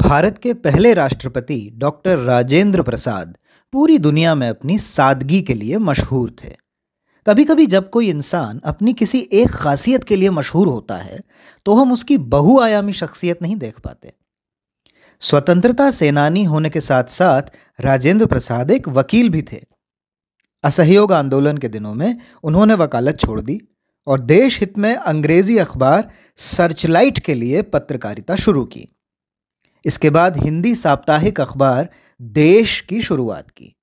भारत के पहले राष्ट्रपति डॉक्टर राजेंद्र प्रसाद पूरी दुनिया में अपनी सादगी के लिए मशहूर थे कभी कभी जब कोई इंसान अपनी किसी एक खासियत के लिए मशहूर होता है तो हम उसकी बहुआयामी शख्सियत नहीं देख पाते स्वतंत्रता सेनानी होने के साथ साथ राजेंद्र प्रसाद एक वकील भी थे असहयोग आंदोलन के दिनों में उन्होंने वकालत छोड़ दी और देश हित में अंग्रेजी अखबार सर्चलाइट के लिए पत्रकारिता शुरू की इसके बाद हिंदी साप्ताहिक अखबार देश की शुरुआत की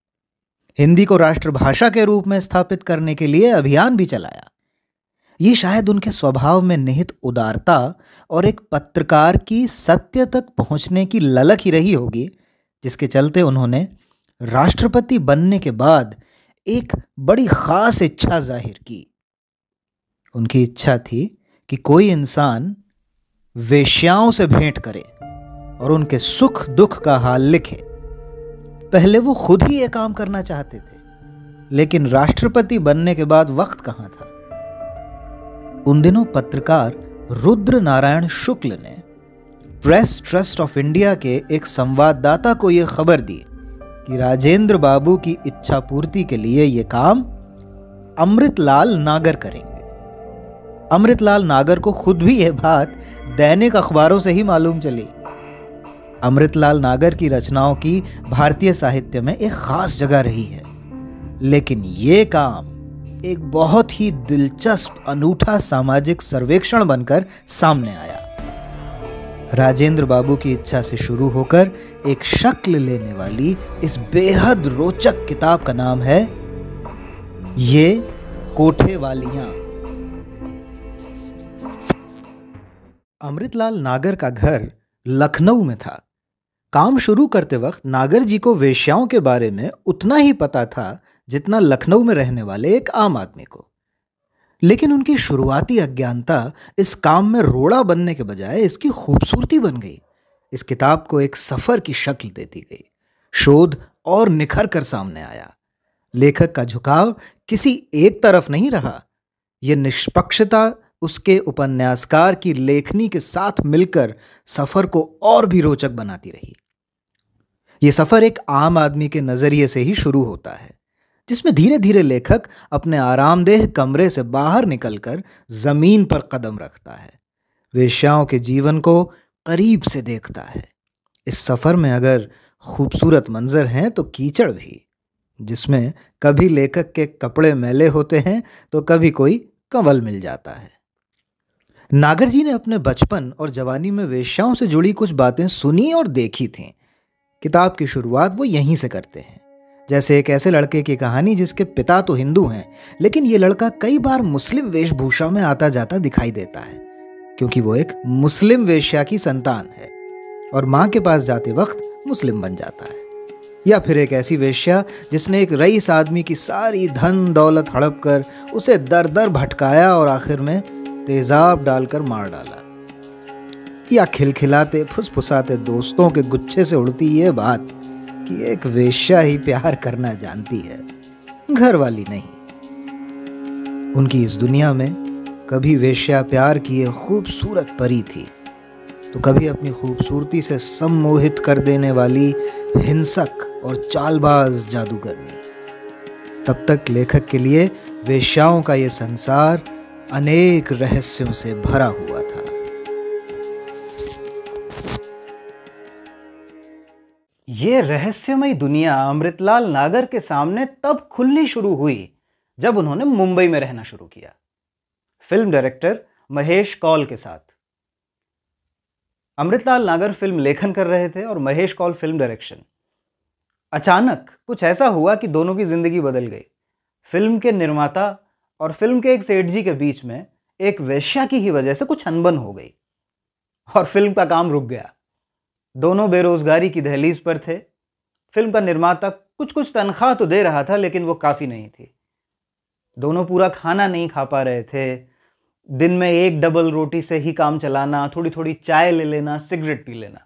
हिंदी को राष्ट्रभाषा के रूप में स्थापित करने के लिए अभियान भी चलाया ये शायद उनके स्वभाव में निहित उदारता और एक पत्रकार की सत्य तक पहुंचने की ललक ही रही होगी जिसके चलते उन्होंने राष्ट्रपति बनने के बाद एक बड़ी ख़ास इच्छा जाहिर की उनकी इच्छा थी कि कोई इंसान वेश्याओं से भेंट करे और उनके सुख दुख का हाल लिखे पहले वो खुद ही ये काम करना चाहते थे लेकिन राष्ट्रपति बनने के बाद वक्त कहां था उन दिनों पत्रकार रुद्र नारायण शुक्ल ने प्रेस ट्रस्ट ऑफ इंडिया के एक संवाददाता को यह खबर दी कि राजेंद्र बाबू की इच्छा पूर्ति के लिए यह काम अमृतलाल नागर करेंगे अमृतलाल नागर को खुद भी यह बात दैनिक अखबारों से ही मालूम चली अमृतलाल नागर की रचनाओं की भारतीय साहित्य में एक खास जगह रही है लेकिन ये काम एक बहुत ही दिलचस्प अनूठा सामाजिक सर्वेक्षण बनकर सामने आया राजेंद्र बाबू की इच्छा से शुरू होकर एक शक्ल लेने वाली इस बेहद रोचक किताब का नाम है ये कोठे वालियां अमृतलाल नागर का घर लखनऊ में था काम शुरू करते वक्त नागर जी को वेश्याओं के बारे में उतना ही पता था जितना लखनऊ में रहने वाले एक आम आदमी को लेकिन उनकी शुरुआती अज्ञानता इस काम में रोड़ा बनने के बजाय इसकी खूबसूरती बन गई इस किताब को एक सफ़र की शक्ल देती गई शोध और निखर कर सामने आया लेखक का झुकाव किसी एक तरफ नहीं रहा यह निष्पक्षता उसके उपन्यासकार की लेखनी के साथ मिलकर सफ़र को और भी रोचक बनाती रही ये सफ़र एक आम आदमी के नज़रिए से ही शुरू होता है जिसमें धीरे धीरे लेखक अपने आरामदेह कमरे से बाहर निकलकर ज़मीन पर कदम रखता है वेश्याओं के जीवन को करीब से देखता है इस सफ़र में अगर खूबसूरत मंज़र हैं तो कीचड़ भी जिसमें कभी लेखक के कपड़े मैले होते हैं तो कभी कोई कंवल मिल जाता है नागर जी ने अपने बचपन और जवानी में वेश्याओं से जुड़ी कुछ बातें सुनी और देखी थीं किताब की शुरुआत वो यहीं से करते हैं जैसे एक ऐसे लड़के की कहानी जिसके पिता तो हिंदू हैं लेकिन ये लड़का कई बार मुस्लिम वेशभूषा में आता जाता दिखाई देता है क्योंकि वो एक मुस्लिम वेश्या की संतान है और माँ के पास जाते वक्त मुस्लिम बन जाता है या फिर एक ऐसी वेश्या जिसने एक रईस आदमी की सारी धन दौलत हड़प कर उसे दर दर भटकाया और आखिर में तेजाब डालकर मार डाला या खिलखिलाते फुसफुसाते दोस्तों के गुच्छे से उड़ती ये बात कि एक वेश्या ही प्यार करना जानती है घर वाली नहीं उनकी इस दुनिया में कभी वेश्या प्यार की एक खूबसूरत परी थी तो कभी अपनी खूबसूरती से सम्मोहित कर देने वाली हिंसक और चालबाज जादूगरनी तब तक लेखक के लिए वेश्याओं का ये संसार अनेक रहस्यों से भरा हुआ ये रहस्यमय दुनिया अमृतलाल नागर के सामने तब खुलनी शुरू हुई जब उन्होंने मुंबई में रहना शुरू किया फिल्म डायरेक्टर महेश कौल के साथ अमृतलाल नागर फिल्म लेखन कर रहे थे और महेश कौल फिल्म डायरेक्शन अचानक कुछ ऐसा हुआ कि दोनों की ज़िंदगी बदल गई फिल्म के निर्माता और फिल्म के एक सेठ जी के बीच में एक वेश्या की ही वजह से कुछ अनबन हो गई और फिल्म का काम रुक गया दोनों बेरोज़गारी की दहलीज पर थे फिल्म का निर्माता कुछ कुछ तनख्वाह तो दे रहा था लेकिन वो काफ़ी नहीं थी दोनों पूरा खाना नहीं खा पा रहे थे दिन में एक डबल रोटी से ही काम चलाना थोड़ी थोड़ी चाय ले लेना सिगरेट पी लेना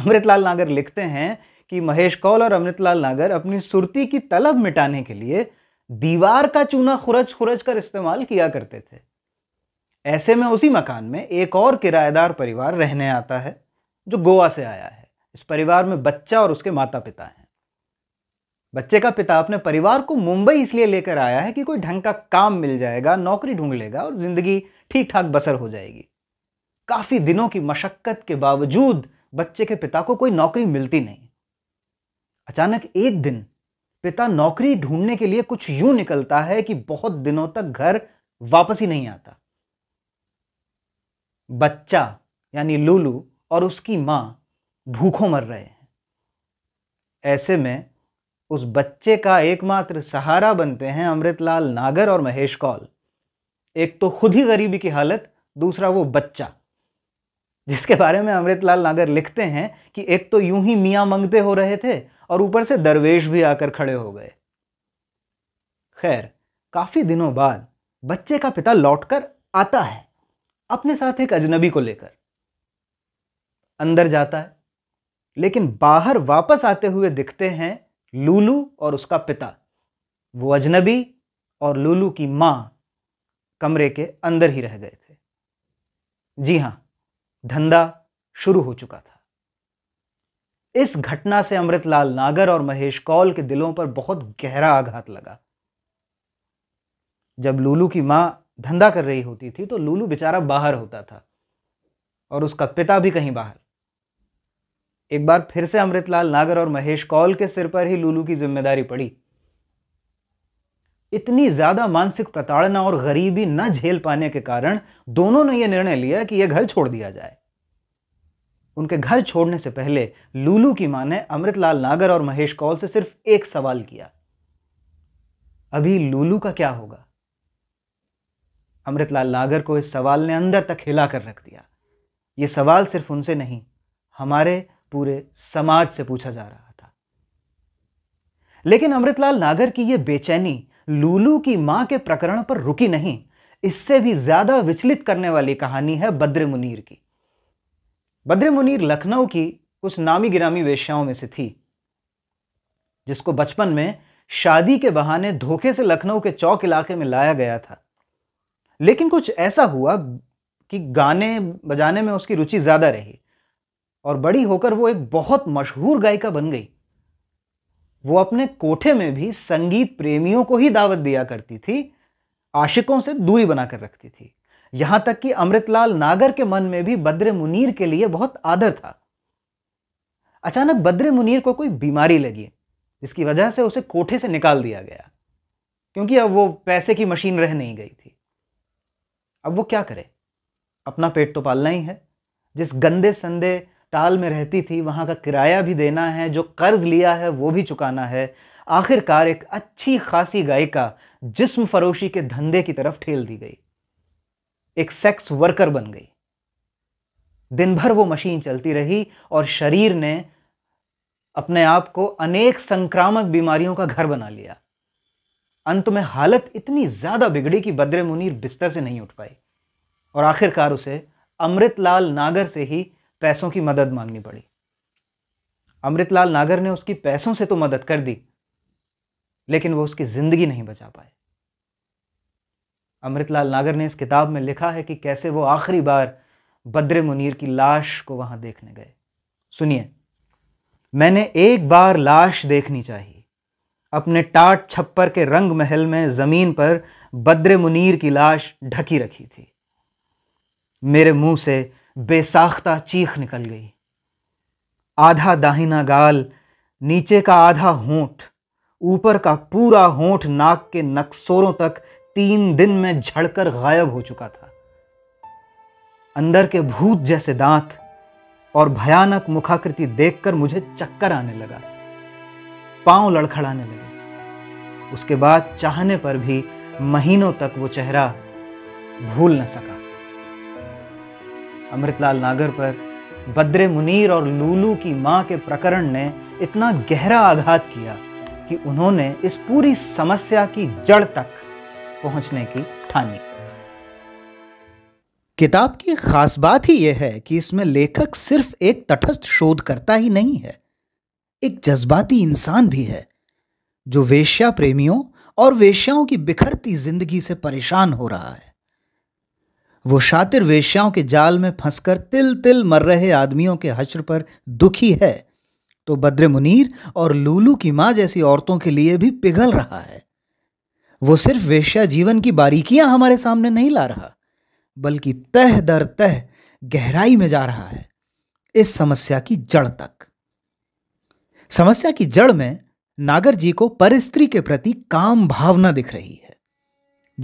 अमृतलाल नागर लिखते हैं कि महेश कौल और अमृतलाल नागर अपनी सुरती की तलब मिटाने के लिए दीवार का चूना खुरच खुरच कर इस्तेमाल किया करते थे ऐसे में उसी मकान में एक और किराएदार परिवार रहने आता है जो गोवा से आया है इस परिवार में बच्चा और उसके माता पिता हैं बच्चे का पिता अपने परिवार को मुंबई इसलिए लेकर आया है कि कोई ढंग का काम मिल जाएगा नौकरी ढूंढ लेगा और ज़िंदगी ठीक ठाक बसर हो जाएगी काफ़ी दिनों की मशक्क़त के बावजूद बच्चे के पिता को कोई नौकरी मिलती नहीं अचानक एक दिन पिता नौकरी ढूंढने के लिए कुछ यूं निकलता है कि बहुत दिनों तक घर वापस ही नहीं आता बच्चा यानी लूलू और उसकी माँ भूखों मर रहे हैं ऐसे में उस बच्चे का एकमात्र सहारा बनते हैं अमृतलाल नागर और महेश कौल एक तो खुद ही गरीबी की हालत दूसरा वो बच्चा जिसके बारे में अमृतलाल नागर लिखते हैं कि एक तो यूं ही मियाँ मंगते हो रहे थे और ऊपर से दरवेश भी आकर खड़े हो गए खैर काफ़ी दिनों बाद बच्चे का पिता लौटकर आता है अपने साथ एक अजनबी को लेकर अंदर जाता है लेकिन बाहर वापस आते हुए दिखते हैं लूलू और उसका पिता वो अजनबी और लूलू की माँ कमरे के अंदर ही रह गए थे जी हाँ धंधा शुरू हो चुका था इस घटना से अमृतलाल नागर और महेश कौल के दिलों पर बहुत गहरा आघात लगा जब लूलू की माँ धंधा कर रही होती थी तो लूलू बेचारा बाहर होता था और उसका पिता भी कहीं बाहर एक बार फिर से अमृतलाल नागर और महेश कौल के सिर पर ही लूलू की जिम्मेदारी पड़ी इतनी ज्यादा मानसिक प्रताड़ना और गरीबी न झेल पाने के कारण दोनों ने यह निर्णय लिया कि यह घर छोड़ दिया जाए उनके घर छोड़ने से पहले लूलू की मां ने अमृतलाल नागर और महेश कौल से सिर्फ एक सवाल किया अभी लूलू का क्या होगा अमृतलाल नागर को इस सवाल ने अंदर तक हिला कर रख दिया यह सवाल सिर्फ उनसे नहीं हमारे पूरे समाज से पूछा जा रहा था लेकिन अमृतलाल नागर की यह बेचैनी लूलू की मां के प्रकरण पर रुकी नहीं इससे भी ज्यादा विचलित करने वाली कहानी है बद्र मुनीर की बद्र मुनीर लखनऊ की कुछ नामी गिरामी वेश्याओं में से थी जिसको बचपन में शादी के बहाने धोखे से लखनऊ के चौक इलाके में लाया गया था लेकिन कुछ ऐसा हुआ कि गाने बजाने में उसकी रुचि ज्यादा रही और बड़ी होकर वो एक बहुत मशहूर गायिका बन गई वो अपने कोठे में भी संगीत प्रेमियों को ही दावत दिया करती थी आशिकों से दूरी बनाकर रखती थी यहां तक कि अमृतलाल नागर के मन में भी बद्र मुनीर के लिए बहुत आदर था अचानक बद्र मुनीर को कोई बीमारी लगी जिसकी वजह से उसे कोठे से निकाल दिया गया क्योंकि अब वो पैसे की मशीन रह नहीं गई थी अब वो क्या करे अपना पेट तो पालना ही है जिस गंदे संदे टाल में रहती थी वहाँ का किराया भी देना है जो कर्ज़ लिया है वो भी चुकाना है आखिरकार एक अच्छी खासी गायिका जिस्म फरोशी के धंधे की तरफ ठेल दी गई एक सेक्स वर्कर बन गई दिन भर वो मशीन चलती रही और शरीर ने अपने आप को अनेक संक्रामक बीमारियों का घर बना लिया अंत में हालत इतनी ज़्यादा बिगड़ी कि बद्रे मुनीर बिस्तर से नहीं उठ पाई और आखिरकार उसे अमृतलाल नागर से ही पैसों की मदद मांगनी पड़ी अमृतलाल नागर ने उसकी पैसों से तो मदद कर दी लेकिन वो उसकी ज़िंदगी नहीं बचा पाए अमृतलाल नागर ने इस किताब में लिखा है कि कैसे वो आखिरी बार बद्रे मुनीर की लाश को वहां देखने गए सुनिए मैंने एक बार लाश देखनी चाहिए अपने टाट छप्पर के रंग महल में ज़मीन पर बद्रे मुनीर की लाश ढकी रखी थी मेरे मुंह से बेसाख्ता चीख निकल गई आधा दाहिना गाल नीचे का आधा होंठ ऊपर का पूरा होंठ नाक के नक्सोरों तक तीन दिन में झड़कर गायब हो चुका था अंदर के भूत जैसे दांत और भयानक मुखाकृति देखकर मुझे चक्कर आने लगा पांव लड़खड़ाने लगे उसके बाद चाहने पर भी महीनों तक वो चेहरा भूल न सका अमृतलाल नागर पर बद्रे मुनीर और लूलू की मां के प्रकरण ने इतना गहरा आघात किया कि उन्होंने इस पूरी समस्या की जड़ तक पहुंचने की ठानी किताब की खास बात ही यह है कि इसमें लेखक सिर्फ एक तटस्थ शोध करता ही नहीं है एक जज्बाती इंसान भी है जो वेश्या प्रेमियों और वेश्याओं की बिखरती जिंदगी से परेशान हो रहा है वो शातिर वेश्याओं के जाल में फंसकर तिल तिल मर रहे आदमियों के हश्र पर दुखी है तो बद्र मुनीर और लूलू की मां जैसी औरतों के लिए भी पिघल रहा है वो सिर्फ वेश्या जीवन की बारीकियां हमारे सामने नहीं ला रहा बल्कि तह दर तह गहराई में जा रहा है इस समस्या की जड़ तक समस्या की जड़ में नागर जी को परिस्त्री के प्रति काम भावना दिख रही है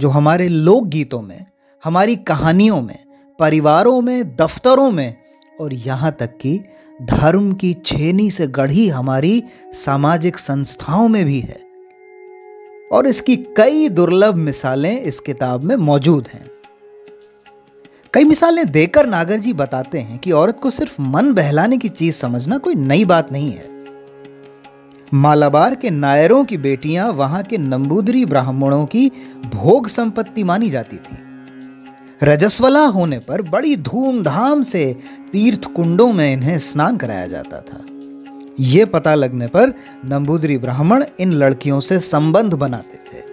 जो हमारे लोकगीतों में हमारी कहानियों में परिवारों में दफ्तरों में और यहाँ तक कि धर्म की छेनी से गढ़ी हमारी सामाजिक संस्थाओं में भी है और इसकी कई दुर्लभ मिसालें इस किताब में मौजूद हैं कई मिसालें देकर नागर जी बताते हैं कि औरत को सिर्फ मन बहलाने की चीज समझना कोई नई बात नहीं है मालाबार के नायरों की बेटियां वहां के नंबूदरी ब्राह्मणों की भोग संपत्ति मानी जाती थीं रजस्वला होने पर बड़ी धूमधाम से तीर्थ कुंडों में इन्हें स्नान कराया जाता था ये पता लगने पर नंबूदरी ब्राह्मण इन लड़कियों से संबंध बनाते थे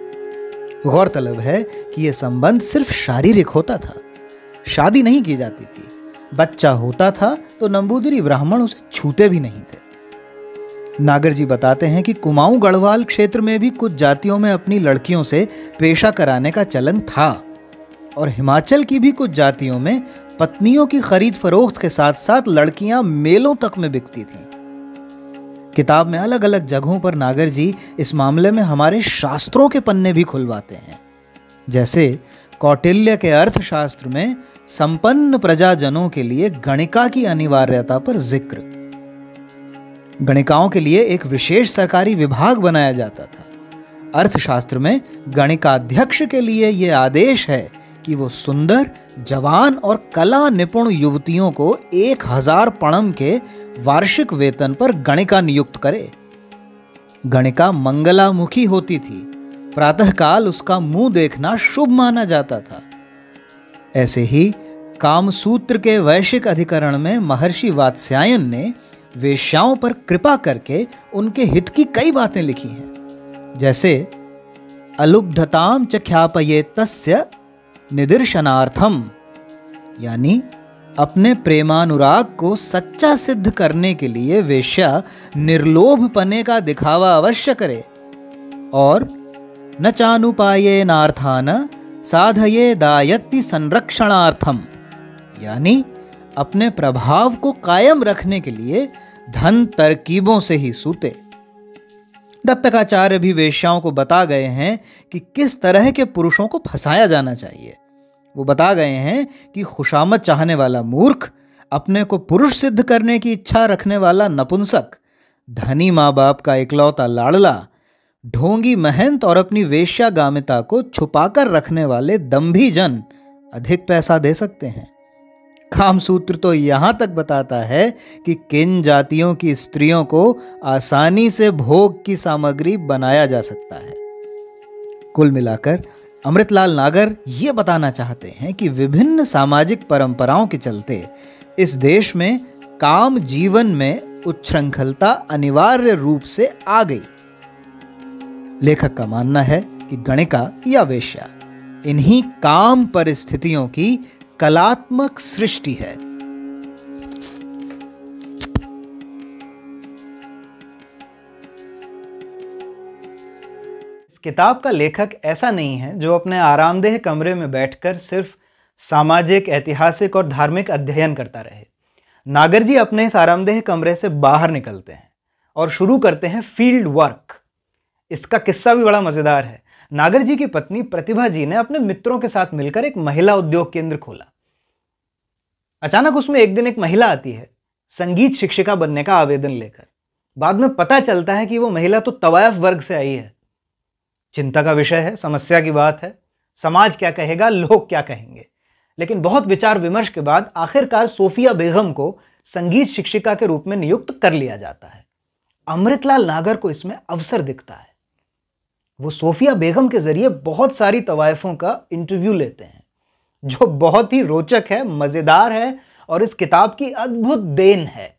गौरतलब है कि यह संबंध सिर्फ शारीरिक होता था शादी नहीं की जाती थी बच्चा होता था तो नंबूदरी ब्राह्मण उसे छूते भी नहीं थे नागर जी बताते हैं कि कुमाऊं गढ़वाल क्षेत्र में भी कुछ जातियों में अपनी लड़कियों से पेशा कराने का चलन था और हिमाचल की भी कुछ जातियों में पत्नियों की खरीद फरोख्त के साथ साथ लड़कियां मेलों तक में बिकती थीं किताब में अलग अलग जगहों पर नागर जी इस मामले में हमारे शास्त्रों के पन्ने भी खुलवाते हैं जैसे कौटिल्य के अर्थशास्त्र में संपन्न प्रजाजनों के लिए गणिका की अनिवार्यता पर जिक्र गणिकाओं के लिए एक विशेष सरकारी विभाग बनाया जाता था अर्थशास्त्र में गणिकाध्यक्ष के लिए यह आदेश है कि वो सुंदर जवान और कला निपुण युवतियों को एक हजार पणम के वार्षिक वेतन पर गणिका नियुक्त करे गणिका मंगलामुखी होती थी प्रातःकाल उसका मुंह देखना शुभ माना जाता था ऐसे ही कामसूत्र के वैश्विक अधिकरण में महर्षि वात्स्यायन ने वेश्याओं पर कृपा करके उनके हित की कई बातें लिखी हैं जैसे अलुब्धताम च ख्यापये तस्य निदर्शनार्थम यानी अपने प्रेमानुराग को सच्चा सिद्ध करने के लिए वेश्या निर्लोभ पने का दिखावा अवश्य करे और न चानुपाये नार्थान साधये दायत्ति संरक्षणार्थम यानी अपने प्रभाव को कायम रखने के लिए धन तरकीबों से ही सूते दत्तकाचार्य भी वेश्याओं को बता गए हैं कि किस तरह के पुरुषों को फंसाया जाना चाहिए वो बता गए हैं कि खुशामद चाहने वाला मूर्ख अपने को पुरुष सिद्ध करने की इच्छा रखने वाला नपुंसक धनी माँ बाप का इकलौता लाड़ला ढोंगी महंत और अपनी वेश्यागामिता को छुपाकर रखने वाले दम्भी जन अधिक पैसा दे सकते हैं कामसूत्र तो यहां तक बताता है कि किन जातियों की स्त्रियों को आसानी से भोग की सामग्री बनाया जा सकता है कुल मिलाकर अमृतलाल नागर ये बताना चाहते हैं कि विभिन्न सामाजिक परंपराओं के चलते इस देश में काम जीवन में उच्छृंखलता अनिवार्य रूप से आ गई लेखक का मानना है कि गणिका या वेश्या इन्हीं काम परिस्थितियों की कलात्मक सृष्टि है किताब का लेखक ऐसा नहीं है जो अपने आरामदेह कमरे में बैठकर सिर्फ सामाजिक ऐतिहासिक और धार्मिक अध्ययन करता रहे नागर जी अपने इस आरामदेह कमरे से बाहर निकलते हैं और शुरू करते हैं फील्ड वर्क इसका किस्सा भी बड़ा मज़ेदार है नागर जी की पत्नी प्रतिभा जी ने अपने मित्रों के साथ मिलकर एक महिला उद्योग केंद्र खोला अचानक उसमें एक दिन एक महिला आती है संगीत शिक्षिका बनने का आवेदन लेकर बाद में पता चलता है कि वो महिला तो तवायफ वर्ग से आई है चिंता का विषय है समस्या की बात है समाज क्या कहेगा लोग क्या कहेंगे लेकिन बहुत विचार विमर्श के बाद आखिरकार सोफिया बेगम को संगीत शिक्षिका के रूप में नियुक्त कर लिया जाता है अमृतलाल नागर को इसमें अवसर दिखता है वो सोफिया बेगम के जरिए बहुत सारी तवायफों का इंटरव्यू लेते हैं जो बहुत ही रोचक है मज़ेदार है और इस किताब की अद्भुत देन है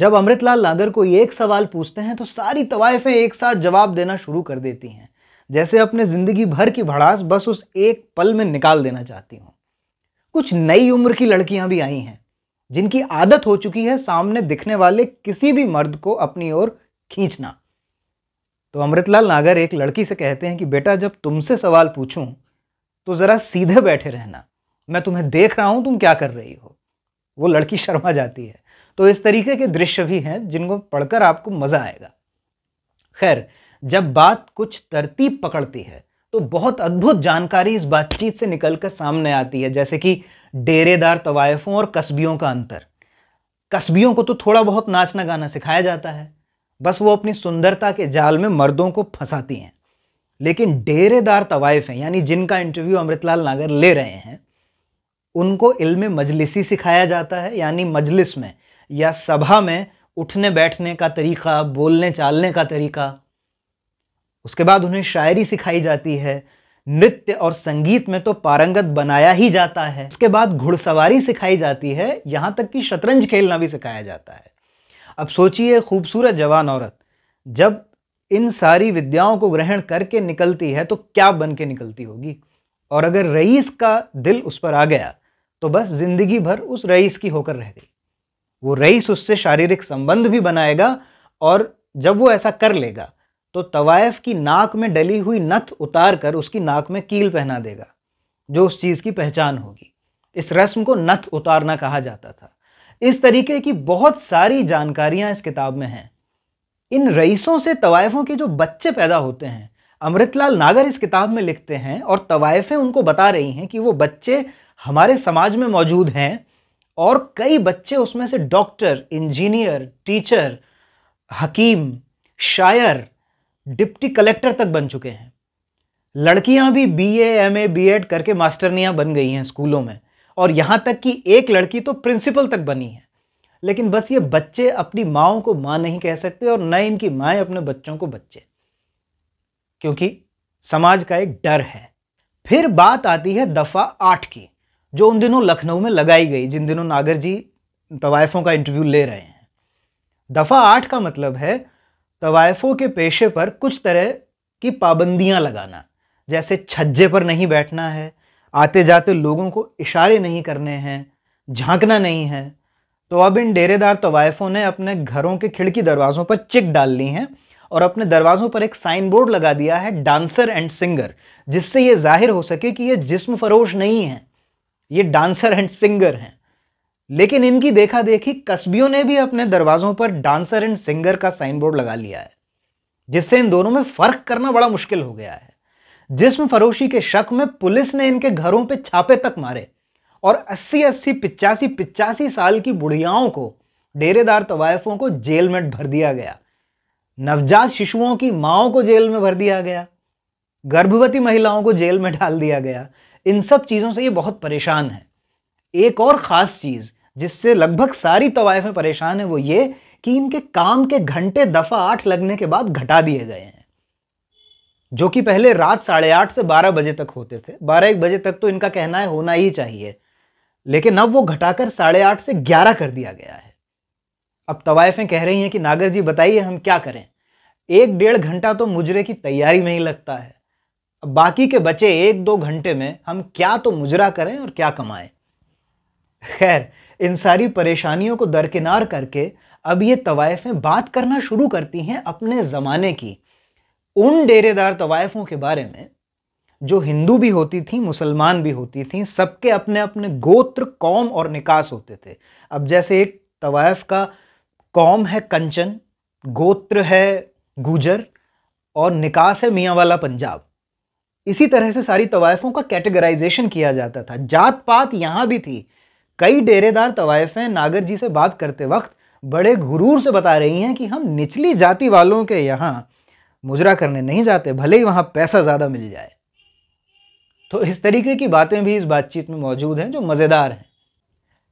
जब अमृतलाल नागर को एक सवाल पूछते हैं तो सारी तवायफें एक साथ जवाब देना शुरू कर देती हैं जैसे अपने ज़िंदगी भर की भड़ास बस उस एक पल में निकाल देना चाहती हूँ कुछ नई उम्र की लड़कियाँ भी आई हैं जिनकी आदत हो चुकी है सामने दिखने वाले किसी भी मर्द को अपनी ओर खींचना तो अमृतलाल नागर एक लड़की से कहते हैं कि बेटा जब तुमसे सवाल पूछूं तो ज़रा सीधे बैठे रहना मैं तुम्हें देख रहा हूं तुम क्या कर रही हो वो लड़की शर्मा जाती है तो इस तरीके के दृश्य भी हैं जिनको पढ़कर आपको मज़ा आएगा खैर जब बात कुछ तरतीब पकड़ती है तो बहुत अद्भुत जानकारी इस बातचीत से निकलकर सामने आती है जैसे कि डेरेदार तवायफों और कस्बियों का अंतर कस्बियों को तो थोड़ा बहुत नाचना गाना सिखाया जाता है बस वो अपनी सुंदरता के जाल में मर्दों को फंसाती हैं लेकिन डेरेदार तवायफ हैं यानी जिनका इंटरव्यू अमृतलाल नागर ले रहे हैं उनको इल्म मजलिसी सिखाया जाता है यानी मजलिस में या सभा में उठने बैठने का तरीका बोलने चालने का तरीका उसके बाद उन्हें शायरी सिखाई जाती है नृत्य और संगीत में तो पारंगत बनाया ही जाता है उसके बाद घुड़सवारी सिखाई जाती है यहाँ तक कि शतरंज खेलना भी सिखाया जाता है अब सोचिए खूबसूरत जवान औरत जब इन सारी विद्याओं को ग्रहण करके निकलती है तो क्या बन के निकलती होगी और अगर रईस का दिल उस पर आ गया तो बस जिंदगी भर उस रईस की होकर रह गई वो रईस उससे शारीरिक संबंध भी बनाएगा और जब वो ऐसा कर लेगा तो तवायफ की नाक में डली हुई नथ उतार कर उसकी नाक में कील पहना देगा जो उस चीज़ की पहचान होगी इस रस्म को नथ उतारना कहा जाता था इस तरीके की बहुत सारी जानकारियां इस किताब में हैं इन रईसों से तवायफों के जो बच्चे पैदा होते हैं अमृतलाल नागर इस किताब में लिखते हैं और तवायफें उनको बता रही हैं कि वो बच्चे हमारे समाज में मौजूद हैं और कई बच्चे उसमें से डॉक्टर इंजीनियर टीचर हकीम शायर डिप्टी कलेक्टर तक बन चुके हैं लड़कियां भी B M A B Ed करके मास्टरनियां बन गई हैं स्कूलों में और यहां तक कि एक लड़की तो प्रिंसिपल तक बनी है लेकिन बस ये बच्चे अपनी माओ को मां नहीं कह सकते और न इनकी माए अपने बच्चों को बच्चे क्योंकि समाज का एक डर है फिर बात आती है दफ़ा आठ की जो उन दिनों लखनऊ में लगाई गई जिन दिनों नागर जी तवायफों का इंटरव्यू ले रहे हैं दफ़ा आठ का मतलब है तवायफों के पेशे पर कुछ तरह की पाबंदियां लगाना जैसे छज्जे पर नहीं बैठना है आते जाते लोगों को इशारे नहीं करने हैं झांकना नहीं है तो अब इन डेरेदार तवायफों ने अपने घरों के खिड़की दरवाज़ों पर चिक डाल ली हैं और अपने दरवाज़ों पर एक साइन बोर्ड लगा दिया है डांसर एंड सिंगर जिससे ये जाहिर हो सके कि ये जिस्म फरोश नहीं है ये डांसर एंड सिंगर हैं लेकिन इनकी देखा देखी कस्बियों ने भी अपने दरवाजों पर डांसर एंड सिंगर का साइन बोर्ड लगा लिया है जिससे इन दोनों में फर्क करना बड़ा मुश्किल हो गया है जिसम फरोशी के शक में पुलिस ने इनके घरों पर छापे तक मारे और 80 अस्सी पिचासी पिचासी साल की बुढ़ियाओं को डेरेदार तवायफों को जेल में भर दिया गया नवजात शिशुओं की माओ को जेल में भर दिया गया गर्भवती महिलाओं को जेल में डाल दिया गया इन सब चीज़ों से ये बहुत परेशान है एक और ख़ास चीज़ जिससे लगभग सारी तवायफ में परेशान है वो ये कि इनके काम के घंटे दफ़ा आठ लगने के बाद घटा दिए गए हैं जो कि पहले रात साढ़े आठ से बारह बजे तक होते थे बारह एक बजे तक तो इनका कहना है होना ही चाहिए लेकिन अब वो घटाकर साढ़े आठ से ग्यारह कर दिया गया है अब तवायफें कह रही हैं कि नागर जी बताइए हम क्या करें एक डेढ़ घंटा तो मुजरे की तैयारी में ही लगता है बाकी के बचे एक दो घंटे में हम क्या तो मुजरा करें और क्या कमाएं खैर इन सारी परेशानियों को दरकिनार करके अब ये तवायफें बात करना शुरू करती हैं अपने ज़माने की उन डेरेदार तवायफों के बारे में जो हिंदू भी होती थी मुसलमान भी होती थी सबके अपने अपने गोत्र कौम और निकास होते थे अब जैसे एक तवायफ का कौम है कंचन गोत्र है गुजर और निकास है मियाँ वाला पंजाब इसी तरह से सारी तवायफों का कैटेगराइजेशन किया जाता था जात पात यहाँ भी थी कई डेरेदार तवायफें नागर जी से बात करते वक्त बड़े घुरूर से बता रही हैं कि हम निचली जाति वालों के यहाँ मुजरा करने नहीं जाते भले ही वहाँ पैसा ज़्यादा मिल जाए तो इस तरीके की बातें भी इस बातचीत में मौजूद हैं जो मज़ेदार हैं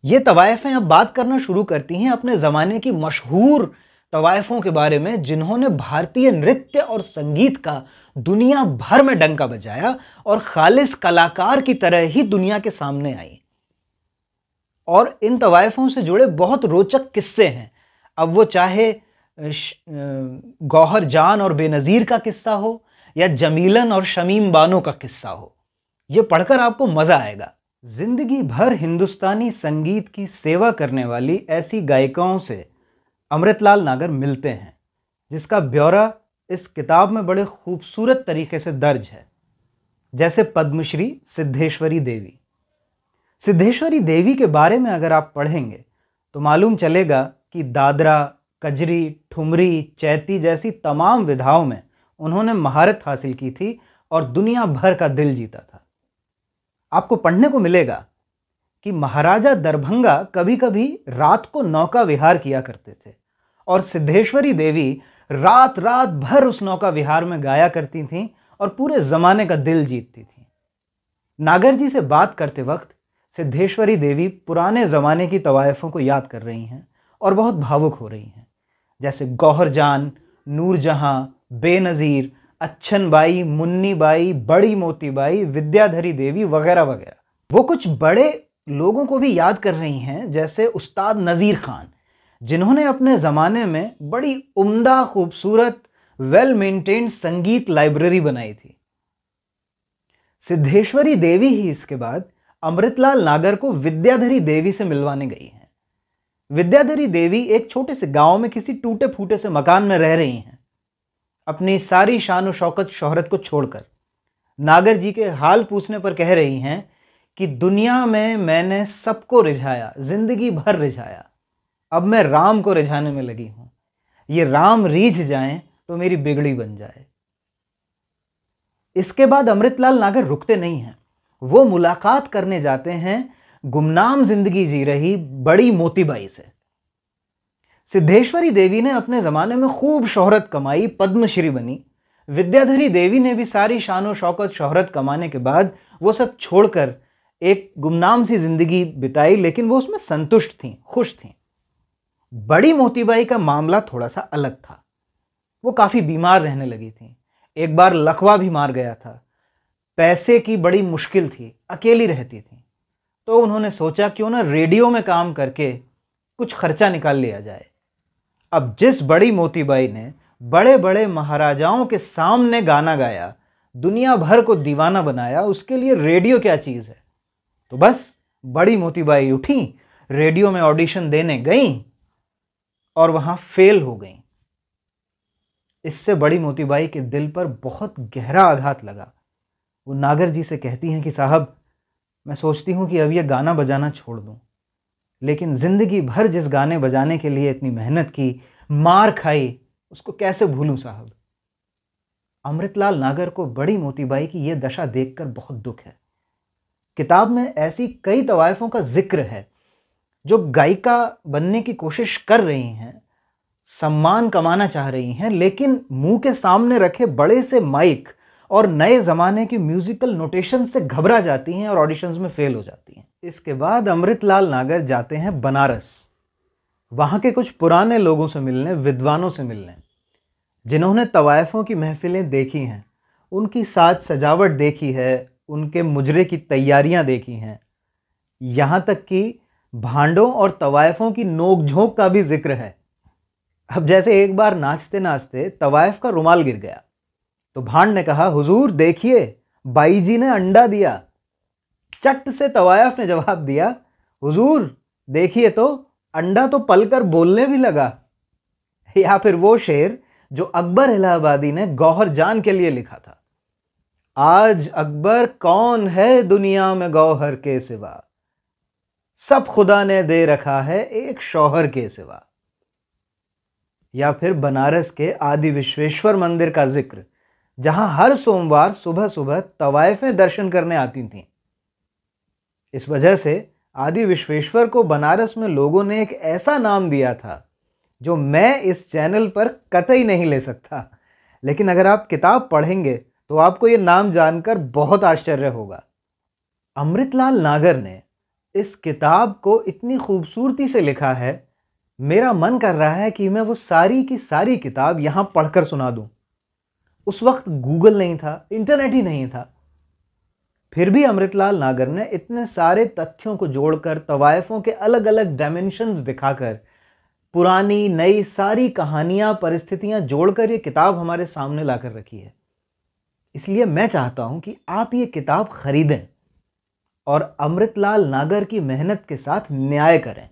ये तवायफें अब बात करना शुरू करती हैं अपने ज़माने की मशहूर तवायफों के बारे में जिन्होंने भारतीय नृत्य और संगीत का दुनिया भर में डंका बजाया और खालिस कलाकार की तरह ही दुनिया के सामने आई और इन तवायफों से जुड़े बहुत रोचक किस्से हैं अब वो चाहे गौहर जान और बेनज़ीर का किस्सा हो या जमीलन और शमीम बानो का किस्सा हो ये पढ़कर आपको मज़ा आएगा जिंदगी भर हिंदुस्तानी संगीत की सेवा करने वाली ऐसी गायिकाओं से अमृतलाल नागर मिलते हैं जिसका ब्यौरा इस किताब में बड़े खूबसूरत तरीके से दर्ज है जैसे पद्मश्री सिद्धेश्वरी देवी सिद्धेश्वरी देवी के बारे में अगर आप पढ़ेंगे तो मालूम चलेगा कि दादरा कजरी ठुमरी चैती जैसी तमाम विधाओं में उन्होंने महारत हासिल की थी और दुनिया भर का दिल जीता था आपको पढ़ने को मिलेगा कि महाराजा दरभंगा कभी कभी रात को नौका विहार किया करते थे और सिद्धेश्वरी देवी रात रात भर उस नौका विहार में गाया करती थीं और पूरे ज़माने का दिल जीतती थीं नागर जी से बात करते वक्त सिद्धेश्वरी देवी पुराने ज़माने की तवायफ़ों को याद कर रही हैं और बहुत भावुक हो रही हैं जैसे गौहर जान नूरजहाँ बेनज़ीर अच्छन बाई मुन्नी बाई बड़ी मोती बाई विद्याधरी देवी वगैरह वगैरह वो कुछ बड़े लोगों को भी याद कर रही हैं जैसे उस्ताद नज़ीर खान जिन्होंने अपने ज़माने में बड़ी उम्दा खूबसूरत वेल मेंटेन्ड संगीत लाइब्रेरी बनाई थी सिद्धेश्वरी देवी ही इसके बाद अमृतलाल नागर को विद्याधरी देवी से मिलवाने गई हैं विद्याधरी देवी एक छोटे से गांव में किसी टूटे फूटे से मकान में रह रही हैं अपनी सारी शान और शौकत शोहरत को छोड़कर नागर जी के हाल पूछने पर कह रही हैं कि दुनिया में मैंने सबको रिझाया जिंदगी भर रिझाया अब मैं राम को रिझाने में लगी हूं ये राम रीझ जाए तो मेरी बिगड़ी बन जाए इसके बाद अमृतलाल नागर रुकते नहीं हैं वो मुलाकात करने जाते हैं गुमनाम जिंदगी जी रही बड़ी मोतीबाई से सिद्धेश्वरी देवी ने अपने ज़माने में खूब शोहरत कमाई पद्मश्री बनी विद्याधरी देवी ने भी सारी शान शौकत शोहरत कमाने के बाद वो सब छोड़कर एक गुमनाम सी ज़िंदगी बिताई लेकिन वो उसमें संतुष्ट थीं खुश थीं बड़ी मोतीबाई का मामला थोड़ा सा अलग था वो काफ़ी बीमार रहने लगी थी एक बार लखवा भी मार गया था पैसे की बड़ी मुश्किल थी अकेली रहती थी तो उन्होंने सोचा क्यों ना रेडियो में काम करके कुछ खर्चा निकाल लिया जाए अब जिस बड़ी मोतीबाई ने बड़े बड़े महाराजाओं के सामने गाना गाया दुनिया भर को दीवाना बनाया उसके लिए रेडियो क्या चीज़ है तो बस बड़ी मोतीबाई उठी रेडियो में ऑडिशन देने गई और वहां फेल हो गई इससे बड़ी मोतीबाई के दिल पर बहुत गहरा आघात लगा वो नागर जी से कहती हैं कि साहब मैं सोचती हूं कि अब यह गाना बजाना छोड़ दूं लेकिन ज़िंदगी भर जिस गाने बजाने के लिए इतनी मेहनत की मार खाई उसको कैसे भूलूं साहब अमृतलाल नागर को बड़ी मोतीबाई की यह दशा देखकर बहुत दुख है किताब में ऐसी कई तवायफों का जिक्र है जो गायिका बनने की कोशिश कर रही हैं सम्मान कमाना चाह रही हैं लेकिन मुंह के सामने रखे बड़े से माइक और नए ज़माने की म्यूज़िकल नोटेशन से घबरा जाती हैं और ऑडिशंस में फेल हो जाती हैं इसके बाद अमृतलाल नागर जाते हैं बनारस वहाँ के कुछ पुराने लोगों से मिलने विद्वानों से मिलने जिन्होंने तवायफ़ों की महफ़िलें देखी हैं उनकी साज सजावट देखी है उनके मुजरे की तैयारियाँ देखी हैं यहाँ तक कि भांडों और तवायफों की नोकझोंक का भी जिक्र है अब जैसे एक बार नाचते नाचते तवायफ का रुमाल गिर गया तो भांड ने कहा हुजूर देखिए बाई जी ने अंडा दिया चट से तवायफ ने जवाब दिया हुजूर देखिए तो अंडा तो पलकर बोलने भी लगा या फिर वो शेर जो अकबर इलाहाबादी ने गौहर जान के लिए लिखा था आज अकबर कौन है दुनिया में गौहर के सिवा सब खुदा ने दे रखा है एक शौहर के सिवा या फिर बनारस के आदि विश्वेश्वर मंदिर का जिक्र जहां हर सोमवार सुबह सुबह तवायफें दर्शन करने आती थीं इस वजह से आदि विश्वेश्वर को बनारस में लोगों ने एक ऐसा नाम दिया था जो मैं इस चैनल पर कतई नहीं ले सकता लेकिन अगर आप किताब पढ़ेंगे तो आपको ये नाम जानकर बहुत आश्चर्य होगा अमृतलाल नागर ने इस किताब को इतनी खूबसूरती से लिखा है मेरा मन कर रहा है कि मैं वो सारी की सारी किताब यहाँ पढ़कर सुना दूँ उस वक्त गूगल नहीं था इंटरनेट ही नहीं था फिर भी अमृतलाल नागर ने इतने सारे तथ्यों को जोड़कर तवायफों के अलग अलग डायमेंशंस दिखाकर पुरानी नई सारी कहानियां परिस्थितियां जोड़कर ये किताब हमारे सामने लाकर रखी है इसलिए मैं चाहता हूं कि आप ये किताब ख़रीदें और अमृतलाल नागर की मेहनत के साथ न्याय करें